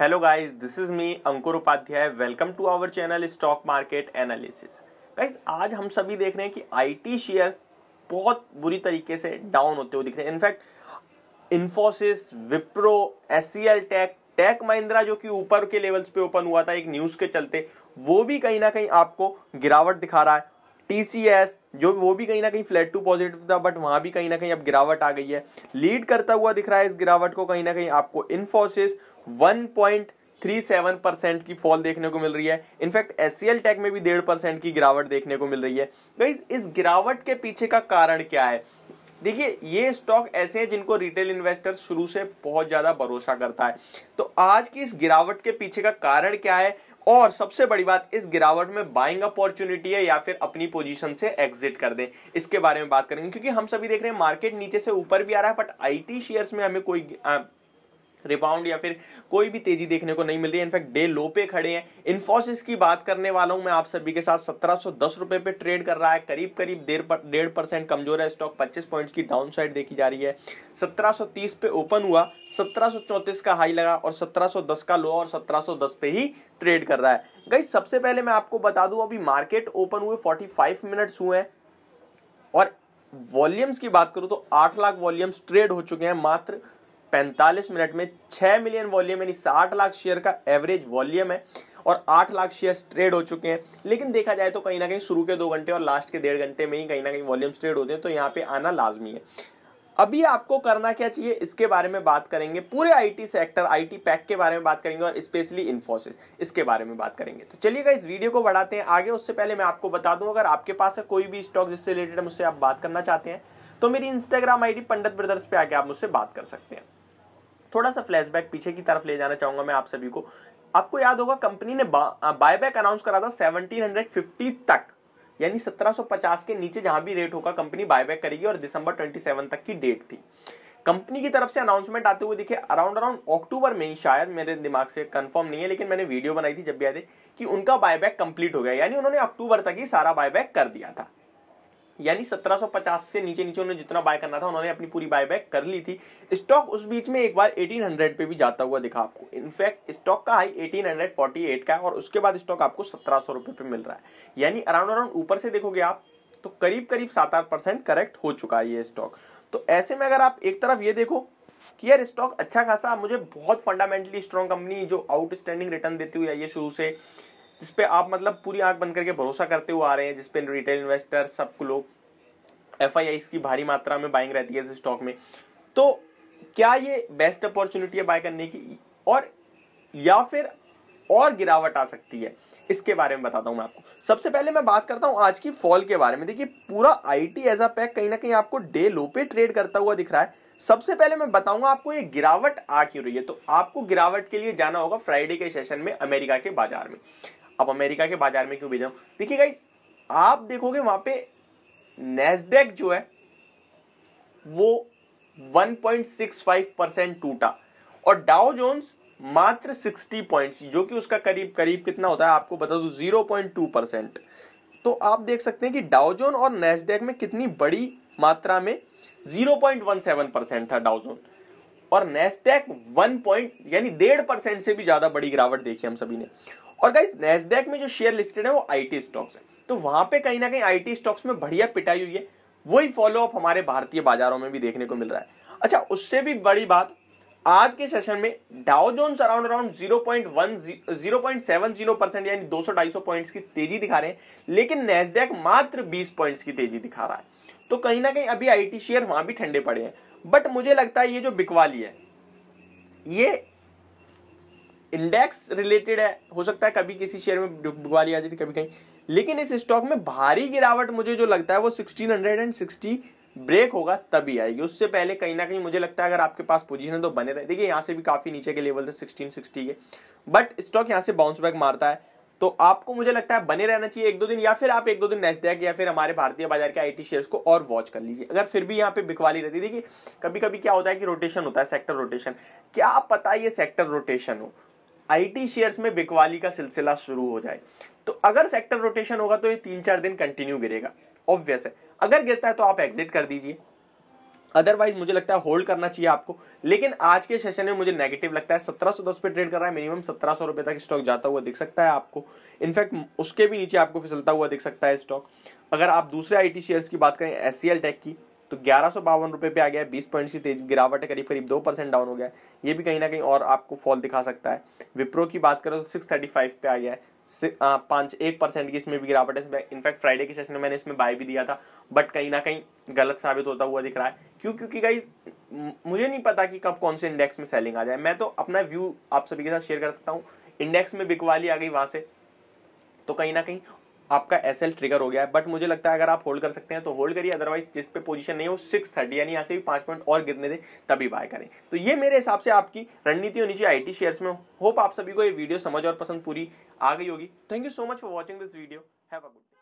hello guys this is me Ankur Upadhyay welcome to our channel stock market analysis guys आज हम सभी देख रहे हैं कि आईटी शेयर्स बहुत बुरी तरीके से डाउन होते हुए दिख रहे हैं in fact Infosys Wipro S tech Tech Mahindra जो कि ऊपर के लेवल्स पे ओपन हुआ था एक न्यूज़ के चलते वो भी कहीं ना कहीं आपको गिरावट दिखा रहा है टीसीएस जो वो भी कहीं ना कहीं फ्लैट टू पॉजिटिव था बट वहाँ भी कहीं ना कहीं अब गिरावट आ गई है लीड करता हुआ दिख रहा है इस गिरावट को कहीं ना कहीं आपको इन्फोसिस 1.37 परसेंट की फॉल देखने को मिल रही है इनफैक्ट एस टेक में भी डेढ़ परसेंट की गिरावट देखने को मिल रही है गाइज इस गिरावट के पीछे का कारण क्या है देखिए ये स्टॉक ऐसे हैं जिनको रिटेल इन्वेस्टर शुरू से बहुत ज़्यादा भरोसा करता है तो आज की इस गिरावट के पीछे का कारण क्या है और सबसे बड़ी बात इस गिरावट में बाइंग अपॉर्चुनिटी है या फिर अपनी पोजीशन से एग्जिट कर दें इसके बारे में बात करेंगे क्योंकि हम सभी देख रहे हैं मार्केट नीचे से ऊपर भी आ रहा है बट आईटी शेयर्स में हमें कोई रिबाउंड या फिर कोई भी तेजी देखने को नहीं मिल रही है इनफैक्ट डे लो पे खड़े हैं इन्फोसिस की बात करने वाला हूं मैं आप सभी के साथ सत्रह सौ दस रुपए पे ट्रेड कर रहा है करीब करीब डेढ़ पर, परसेंट कमजोर है स्टॉक पच्चीस पॉइंट्स की डाउन साइड देखी जा रही है सत्रह सौ तीस पे ओपन हुआ सत्रह सौ चौंतीस का हाई लगा और सत्रह सौ दस का लो और सत्रह सौ दस पे ही ट्रेड कर रहा है गई सबसे पहले मैं आपको बता दू अभी मार्केट ओपन हुए फोर्टी फाइव मिनट्स हुए हैं और वॉल्यूम्स की बात करूं तो आठ लाख वॉल्यूम्स ट्रेड हो चुके हैं मात्र 45 मिनट में 6 मिलियन वॉल्यूम यानी 60 लाख शेयर का एवरेज वॉल्यूम है और 8 लाख शेयर ट्रेड हो चुके हैं लेकिन देखा जाए तो कहीं ना कहीं शुरू के दो घंटे और लास्ट के डेढ़ घंटे में ही कहीं ना कहीं वॉल्यूम ट्रेड होते हैं तो यहाँ पे आना लाजमी है अभी आपको करना क्या चाहिए इसके बारे में बात करेंगे पूरे आईटी सेक्टर आईटी पैक के बारे में बात करेंगे और स्पेशली इन्फोसिस इसके बारे में बात करेंगे तो चलिएगा इस वीडियो को बढ़ाते हैं आगे उससे पहले मैं आपको बता दूं अगर आपके पास है कोई भी स्टॉक जिससे रिलेटेड मुझसे आप बात करना चाहते हैं तो मेरी इंस्टाग्राम डी पंडित ब्रदर्स पे आके आप मुझसे बात कर सकते हैं थोड़ा सा फ्लैशबैक पीछे की तरफ ले जाना चाहूंगा मैं आप सभी को आपको याद होगा कंपनी ने बायबैक अनाउंस करा था 1750 तक यानी 1750 के नीचे जहां भी रेट होगा कंपनी बायबैक करेगी और दिसंबर 27 तक की डेट थी कंपनी की तरफ से अनाउंसमेंट आते हुए दिखे अराउंड अराउंड अक्टूबर में ही शायद मेरे दिमाग से कंफर्म नहीं है लेकिन मैंने वीडियो बनाई थी जब भी आए थे कि उनका बायबैक कंप्लीट हो गया यानी उन्होंने अक्टूबर तक ही सारा बायबैक कर दिया था यानी 1750 से नीचे नीचे उन्होंने जितना बाय करना था उन्होंने अपनी पूरी बाय बैक कर ली थी स्टॉक उस बीच में एक बार 1800 पे भी जाता हुआ दिखा आपको इनफैक्ट स्टॉक का हाई 1848 का है और उसके बाद स्टॉक आपको सत्रह सौ पे मिल रहा है यानी अराउंड अराउंड ऊपर से देखोगे आप तो करीब करीब सात आठ परसेंट करेक्ट हो चुका है ये स्टॉक तो ऐसे में अगर आप एक तरफ ये देखो कि यार स्टॉक अच्छा खासा मुझे बहुत फंडामेंटली स्ट्रॉन्ग कंपनी जो आउटस्टैंडिंग रिटर्न देती हुई आई है शुरू से जिसपे आप मतलब पूरी आंख बंद करके भरोसा करते हुए आ रहे हैं जिसपे रिटेल इन्वेस्टर सब लोग एफ की भारी मात्रा में बाइंग रहती है इस स्टॉक में तो क्या ये बेस्ट अपॉर्चुनिटी है बाय करने की और या फिर और गिरावट आ सकती है इसके बारे में बताता हूँ मैं आपको सबसे पहले मैं बात करता हूँ आज की फॉल के बारे में देखिए पूरा I T as a pack कहीं ना कहीं आपको डे लो पे ट्रेड करता हुआ दिख रहा है सबसे पहले मैं बताऊंगा आपको ये गिरावट आ क्यों रही है तो आपको गिरावट के लिए जाना होगा फ्राइडे के सेशन में अमेरिका के बाजार में अब अमेरिका के बाजार में क्यों भेजा देखिए गाइस आप देखोगे वहां पे नेस्डेक जो है वो 1.65 परसेंट टूटा और डाउ जोन्स मात्र 60 पॉइंट्स जो कि उसका करीब करीब कितना होता है आपको बता दूं 0.2 परसेंट तो आप देख सकते हैं कि डाउजोन और नेस्डेक में कितनी बड़ी मात्रा में 0.17 परसेंट था डाउजोन और नेस्डेक 1 पॉइंट यानी डेढ़ परसेंट से भी ज़्यादा बड़ी गिरावट देखी हम सभी ने और गाइज नेसडेक में जो शेयर लिस्टेड है वो आईटी स्टॉक्स है तो वहां पे कहीं ना कहीं आईटी स्टॉक्स में बढ़िया पिटाई हुई है वही फॉलो अप हमारे भारतीय बाजारों में भी देखने को मिल रहा है अच्छा उससे भी बड़ी बात आज के सेशन में Dow Jones around around zero point seven zero percent यानी दो सौ ढाई सौ पॉइंट्स की तेजी दिखा रहे हैं लेकिन नेसडेक मात्र बीस पॉइंट्स की तेजी दिखा रहा है तो कहीं ना कहीं अभी आईटी शेयर वहां भी ठंडे पड़े हैं बट मुझे लगता है ये जो बिकवाली है ये इंडेक्स रिलेटेड है हो सकता है कभी किसी शेयर में बुगवाली आ जाती कभी कहीं लेकिन इस स्टॉक में भारी गिरावट मुझे जो लगता है वो sixteen hundred and sixty break होगा तभी आएगी उससे पहले कहीं ना कहीं मुझे लगता है अगर आपके पास पोजीशन है तो बने रहे देखिए यहाँ से भी काफ़ी नीचे के लेवल थे सिक्सटीन सिक्सटी के बट स्टॉक यहाँ से बाउंस बैक मारता है तो आपको मुझे लगता है बने रहना चाहिए एक दो दिन या फिर आप एक दो दिन नेस्डेक या फिर हमारे भारतीय बाजार के आई शेयर्स को और वॉच कर लीजिए अगर फिर भी यहाँ पे बिकवाली रहती देखिए कभी कभी क्या होता है कि रोटेशन होता है सेक्टर रोटेशन क्या पता ये सेक्टर रोटेशन हो आईटी शेयर्स में बिकवाली का सिलसिला शुरू हो जाए तो अगर सेक्टर रोटेशन होगा तो ये तीन चार दिन कंटिन्यू गिरेगा ऑब्वियस है अगर गिरता है तो आप एग्जिट कर दीजिए अदरवाइज मुझे लगता है होल्ड करना चाहिए आपको लेकिन आज के सेशन में मुझे नेगेटिव लगता है सत्रह सौ दस पे ट्रेड कर रहा है मिनिमम सत्रह सौ रुपए तक स्टॉक जाता हुआ दिख सकता है आपको इनफैक्ट उसके भी नीचे आपको फिसलता हुआ दिख सकता है स्टॉक अगर आप दूसरे आईटी शेयर्स की बात करें एस सी एल टेक की तो ग्यारह सौ बावन रुपये पे आ गया बीस पॉइंट की तेज गिरावट है करीब करीब दो परसेंट डाउन हो गया ये भी कहीं ना कहीं और आपको फॉल दिखा सकता है विप्रो की बात करें तो सिक्स थर्टी फाइव पे आ गया है पाँच एक परसेंट की इसमें भी गिरावट है इनफैक्ट फ्राइडे के सेशन में मैंने इसमें बाय भी दिया था बट कहीं ना कहीं गलत साबित होता हुआ दिख रहा है क्यों क्योंकि गाइज मुझे नहीं पता कि कब कौन से इंडेक्स में सेलिंग आ जाए मैं तो अपना व्यू आप सभी के साथ शेयर कर सकता हूँ इंडेक्स में बिकवाली आ गई वहां से तो कहीं ना कहीं आपका एस ट्रिगर हो गया है बट मुझे लगता है अगर आप होल्ड कर सकते हैं तो होल्ड करिए अदरवाइज जिस पे पोजीशन नहीं हो सिक्स थर्टी यानी यहाँ से भी पाँच पॉइंट और गिरने दें तभी बाय करें तो ये मेरे हिसाब से आपकी रणनीति होनी चाहिए आई शेयर्स में होप आप सभी को ये वीडियो समझ और पसंद पूरी आ गई होगी thank you so much for watching this video have a good